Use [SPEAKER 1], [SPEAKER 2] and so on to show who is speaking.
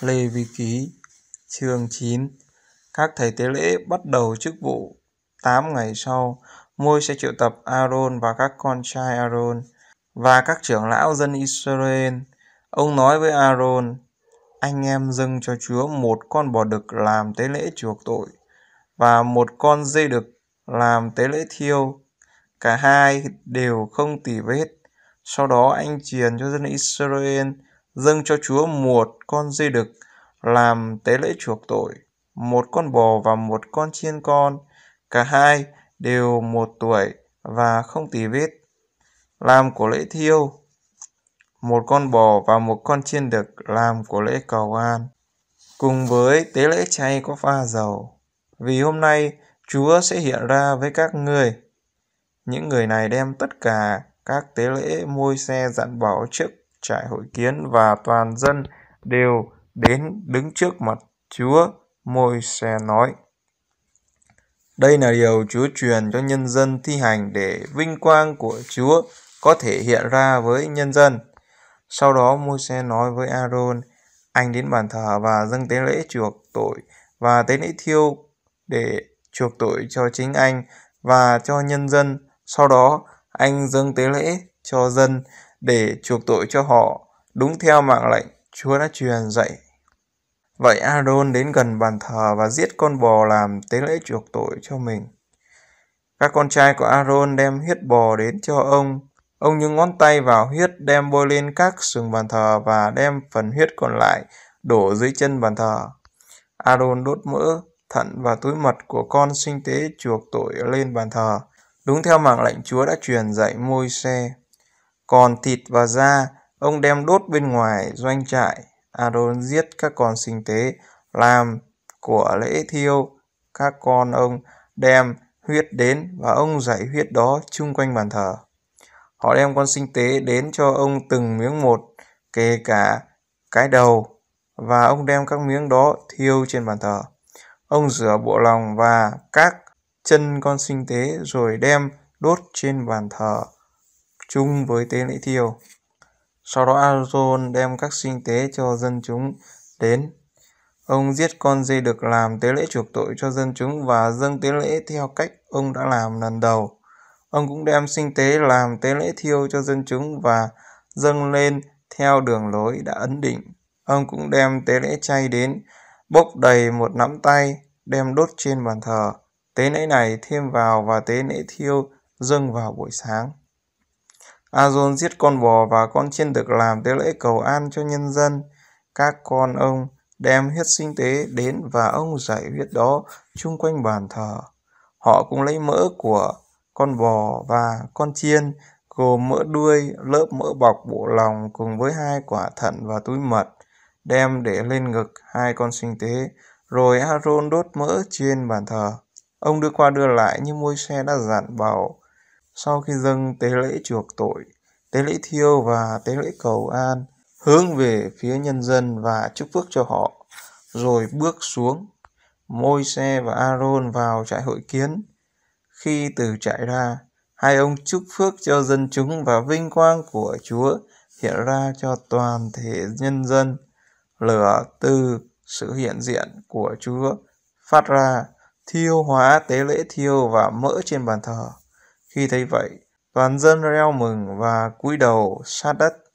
[SPEAKER 1] Lê Vi Ký chương 9 Các thầy tế lễ bắt đầu chức vụ 8 ngày sau, môi sẽ triệu tập Aaron và các con trai Aaron và các trưởng lão dân Israel. Ông nói với Aaron, anh em dâng cho Chúa một con bò đực làm tế lễ chuộc tội và một con dê đực làm tế lễ thiêu. Cả hai đều không tỉ vết. Sau đó anh truyền cho dân Israel dâng cho Chúa một con dê đực làm tế lễ chuộc tội, một con bò và một con chiên con, cả hai đều một tuổi và không tì vết. Làm của lễ thiêu, một con bò và một con chiên đực làm của lễ cầu an, cùng với tế lễ chay có pha dầu. Vì hôm nay Chúa sẽ hiện ra với các ngươi. Những người này đem tất cả các tế lễ môi xe dặn bảo trước trại hội kiến và toàn dân đều đến đứng trước mặt Chúa môi xe nói. Đây là điều Chúa truyền cho nhân dân thi hành để vinh quang của Chúa có thể hiện ra với nhân dân. Sau đó môi xe nói với Aaron, anh đến bàn thờ và dâng tế lễ chuộc tội và tế lễ thiêu để chuộc tội cho chính anh và cho nhân dân. Sau đó anh dâng tế lễ cho dân để chuộc tội cho họ, đúng theo mạng lệnh Chúa đã truyền dạy. Vậy Aaron đến gần bàn thờ và giết con bò làm tế lễ chuộc tội cho mình. Các con trai của Aaron đem huyết bò đến cho ông. Ông những ngón tay vào huyết đem bôi lên các sừng bàn thờ và đem phần huyết còn lại đổ dưới chân bàn thờ. Aaron đốt mỡ, thận và túi mật của con sinh tế chuộc tội lên bàn thờ, đúng theo mạng lệnh Chúa đã truyền dạy môi xe. Còn thịt và da, ông đem đốt bên ngoài doanh trại. Aaron giết các con sinh tế, làm của lễ thiêu. Các con ông đem huyết đến và ông giải huyết đó chung quanh bàn thờ. Họ đem con sinh tế đến cho ông từng miếng một, kể cả cái đầu, và ông đem các miếng đó thiêu trên bàn thờ. Ông rửa bộ lòng và các chân con sinh tế rồi đem đốt trên bàn thờ chung với tế lễ thiêu. Sau đó Aaron đem các sinh tế cho dân chúng đến. Ông giết con dê được làm tế lễ chuộc tội cho dân chúng và dâng tế lễ theo cách ông đã làm lần đầu. Ông cũng đem sinh tế làm tế lễ thiêu cho dân chúng và dâng lên theo đường lối đã ấn định. Ông cũng đem tế lễ chay đến, bốc đầy một nắm tay, đem đốt trên bàn thờ. Tế lễ này thêm vào và tế lễ thiêu dâng vào buổi sáng a giết con bò và con chiên được làm tế lễ cầu an cho nhân dân. Các con ông đem huyết sinh tế đến và ông giải huyết đó chung quanh bàn thờ. Họ cũng lấy mỡ của con bò và con chiên gồm mỡ đuôi, lớp mỡ bọc bộ lòng cùng với hai quả thận và túi mật, đem để lên ngực hai con sinh tế, rồi Aaron đốt mỡ trên bàn thờ. Ông đưa qua đưa lại như môi xe đã dặn bảo sau khi dâng tế lễ chuộc tội, tế lễ thiêu và tế lễ cầu an, hướng về phía nhân dân và chúc phước cho họ, rồi bước xuống. Môi xe và Aaron vào trại hội kiến. Khi từ trại ra, hai ông chúc phước cho dân chúng và vinh quang của Chúa hiện ra cho toàn thể nhân dân. Lửa từ sự hiện diện của Chúa phát ra thiêu hóa tế lễ thiêu và mỡ trên bàn thờ. Khi thấy vậy, toàn dân reo mừng và cúi đầu sát đất.